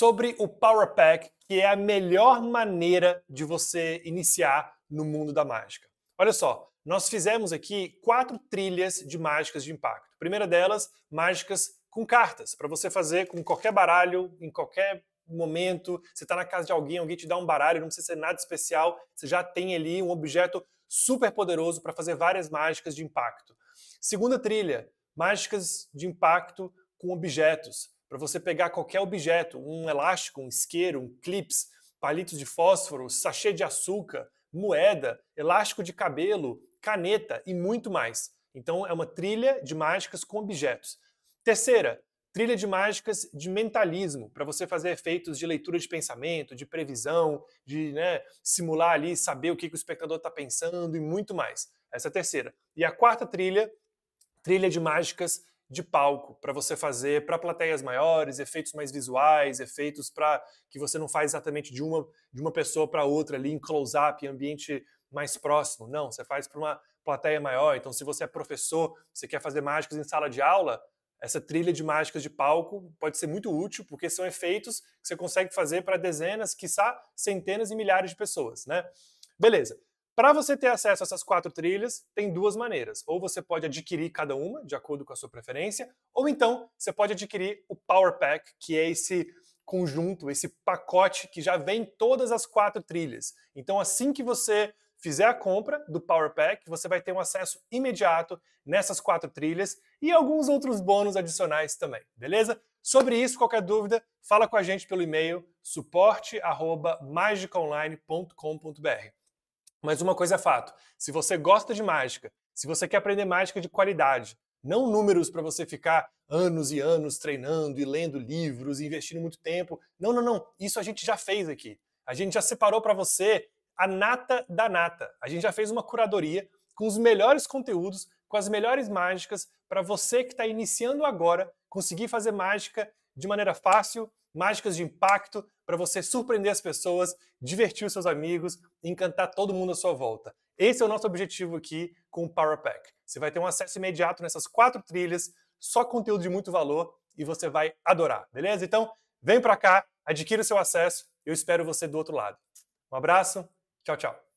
sobre o Power Pack, que é a melhor maneira de você iniciar no mundo da mágica. Olha só, nós fizemos aqui quatro trilhas de mágicas de impacto. primeira delas, mágicas com cartas, para você fazer com qualquer baralho, em qualquer momento. Você está na casa de alguém, alguém te dá um baralho, não precisa ser nada especial, você já tem ali um objeto super poderoso para fazer várias mágicas de impacto. Segunda trilha, mágicas de impacto com objetos para você pegar qualquer objeto, um elástico, um isqueiro, um clips, palitos de fósforo, sachê de açúcar, moeda, elástico de cabelo, caneta e muito mais. Então é uma trilha de mágicas com objetos. Terceira, trilha de mágicas de mentalismo, para você fazer efeitos de leitura de pensamento, de previsão, de né, simular ali, saber o que, que o espectador está pensando e muito mais. Essa é a terceira. E a quarta trilha, trilha de mágicas de palco para você fazer para plateias maiores, efeitos mais visuais, efeitos para que você não faz exatamente de uma de uma pessoa para outra ali em close-up, ambiente mais próximo. Não, você faz para uma plateia maior. Então, se você é professor, você quer fazer mágicas em sala de aula, essa trilha de mágicas de palco pode ser muito útil, porque são efeitos que você consegue fazer para dezenas, quiçá centenas e milhares de pessoas, né? Beleza. Para você ter acesso a essas quatro trilhas, tem duas maneiras. Ou você pode adquirir cada uma, de acordo com a sua preferência, ou então você pode adquirir o Power Pack, que é esse conjunto, esse pacote que já vem todas as quatro trilhas. Então, assim que você fizer a compra do Power Pack, você vai ter um acesso imediato nessas quatro trilhas e alguns outros bônus adicionais também, beleza? Sobre isso, qualquer dúvida, fala com a gente pelo e-mail suporte@magicaonline.com.br. Mas uma coisa é fato: se você gosta de mágica, se você quer aprender mágica de qualidade, não números para você ficar anos e anos treinando e lendo livros e investindo muito tempo. Não, não, não. Isso a gente já fez aqui. A gente já separou para você a nata da nata. A gente já fez uma curadoria com os melhores conteúdos, com as melhores mágicas para você que está iniciando agora conseguir fazer mágica de maneira fácil, mágicas de impacto para você surpreender as pessoas, divertir os seus amigos e encantar todo mundo à sua volta. Esse é o nosso objetivo aqui com o Power Pack. Você vai ter um acesso imediato nessas quatro trilhas, só conteúdo de muito valor e você vai adorar, beleza? Então, vem para cá, adquira o seu acesso, eu espero você do outro lado. Um abraço, tchau, tchau.